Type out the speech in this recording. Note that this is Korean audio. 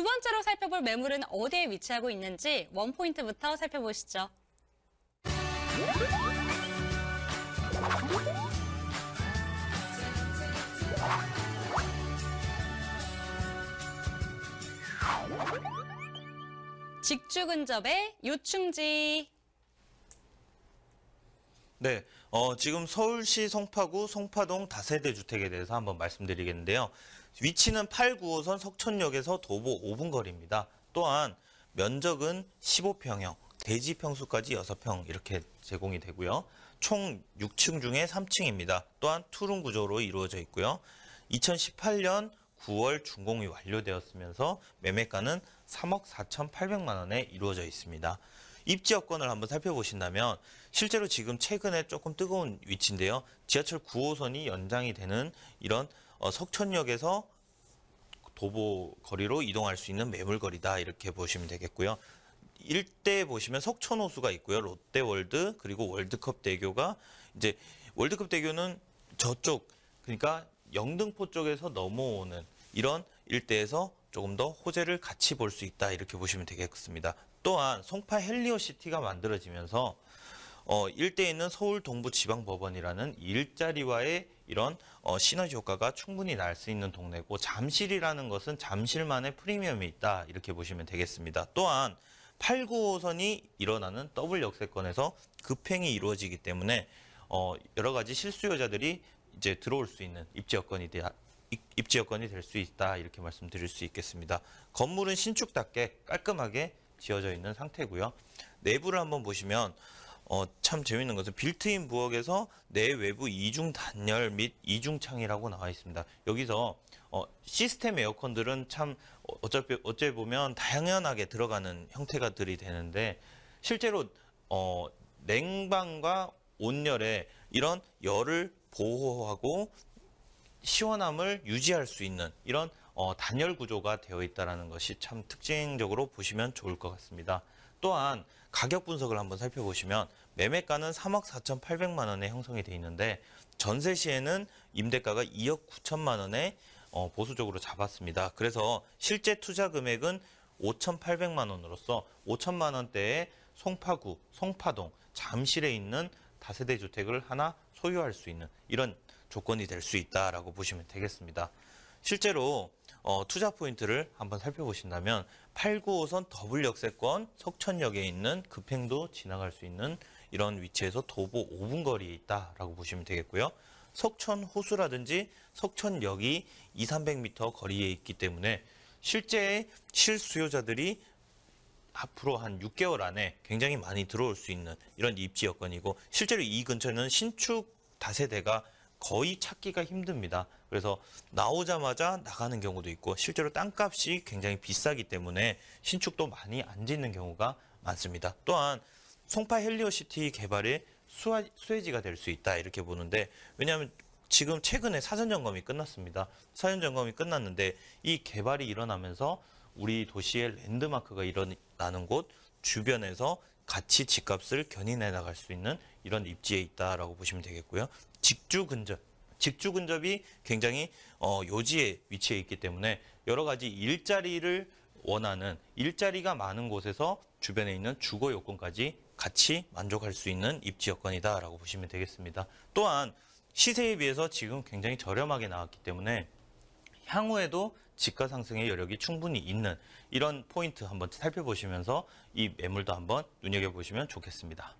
두 번째로 살펴볼 매물은 어디에 위치하고 있는지 원포인트부터 살펴보시죠. 직주 근접의 요충지 네, 어, 지금 서울시 송파구 송파동 다세대 주택에 대해서 한번 말씀드리겠는데요. 위치는 8, 9호선 석촌역에서 도보 5분 거리입니다. 또한 면적은 15평형, 대지 평수까지 6평 이렇게 제공이 되고요. 총 6층 중에 3층입니다. 또한 투룸 구조로 이루어져 있고요. 2018년 9월 준공이 완료되었으면서 매매가는 3억 4,800만 원에 이루어져 있습니다. 입지 여건을 한번 살펴보신다면 실제로 지금 최근에 조금 뜨거운 위치인데요. 지하철 9호선이 연장이 되는 이런 어, 석천역에서 도보 거리로 이동할 수 있는 매물 거리다 이렇게 보시면 되겠고요. 일대 보시면 석천호수가 있고요. 롯데월드 그리고 월드컵 대교가 이제 월드컵 대교는 저쪽 그러니까 영등포 쪽에서 넘어오는 이런 일대에서 조금 더 호재를 같이 볼 수 있다 이렇게 보시면 되겠습니다. 또한 송파 헬리오시티가 만들어지면서 어, 일대에 는 서울 동부지방법원이라는 일자리와의 이런 어, 시너지 효과가 충분히 날 수 있는 동네고 잠실이라는 것은 잠실만의 프리미엄이 있다 이렇게 보시면 되겠습니다. 또한 8, 9호선이 일어나는 더블 역세권에서 급행이 이루어지기 때문에 어, 여러 가지 실수요자들이 이제 들어올 수 있는 입지여건이 되, 입지여건이 될 수 있다 이렇게 말씀드릴 수 있겠습니다. 건물은 신축답게 깔끔하게 지어져 있는 상태고요. 내부를 한번 보시면 어, 참 재밌는 것은 빌트인 부엌에서 내외부 이중 단열 및 이중 창이라고 나와 있습니다. 여기서 어, 시스템 에어컨들은 참 어, 어차피 어째 보면 다양하게 들어가는 형태가 들이 되는데 실제로 어, 냉방과 온열에 이런 열을 보호하고 시원함을 유지할 수 있는 이런 어, 단열 구조가 되어 있다는 것이 참 특징적으로 보시면 좋을 것 같습니다. 또한 가격 분석을 한번 살펴보시면 매매가는 3억 4,800만 원에 형성이 돼 있는데 전세 시에는 임대가가 2억 9천만 원에 어, 보수적으로 잡았습니다. 그래서 실제 투자 금액은 5,800만 원으로서 5천만 원대에 송파구, 송파동, 잠실에 있는 다세대 주택을 하나 소유할 수 있는 이런 조건이 될 수 있다라고 보시면 되겠습니다. 실제로 어, 투자 포인트를 한번 살펴보신다면 8, 9 5선 더블 역세권 석천역에 있는 급행도 지나갈 수 있는 이런 위치에서 도보 5분 거리에 있다라고 보시면 되겠고요. 석천 호수라든지 석천역이 2, 300m 거리에 있기 때문에 실제 실수요자들이 앞으로 한 6개월 안에 굉장히 많이 들어올 수 있는 이런 입지 여건이고 실제로 이 근처는 신축 다세대가 거의 찾기가 힘듭니다. 그래서 나오자마자 나가는 경우도 있고 실제로 땅값이 굉장히 비싸기 때문에 신축도 많이 안 짓는 경우가 많습니다. 또한 송파 헬리오시티 개발의 수화, 혜지가될 수 있다 이렇게 보는데 왜냐하면 지금 최근에 사전 점검이 끝났습니다. 사전 점검이 끝났는데 이 개발이 일어나면서 우리 도시의 랜드마크가 일어나는 곳 주변에서 같이 집값을 견인해 나갈 수 있는 이런 입지에 있다라고 보시면 되겠고요. 직주 근접. 직주 근접이 굉장히 어, 요지에 위치해 있기 때문에 여러 가지 일자리를 원하는 일자리가 많은 곳에서 주변에 있는 주거 요건까지 같이 만족할 수 있는 입지 여건이다라고 보시면 되겠습니다. 또한 시세에 비해서 지금 굉장히 저렴하게 나왔기 때문에 향후에도 지가 상승의 여력이 충분히 있는 이런 포인트 한번 살펴보시면서 이 매물도 한번 눈여겨보시면 좋겠습니다.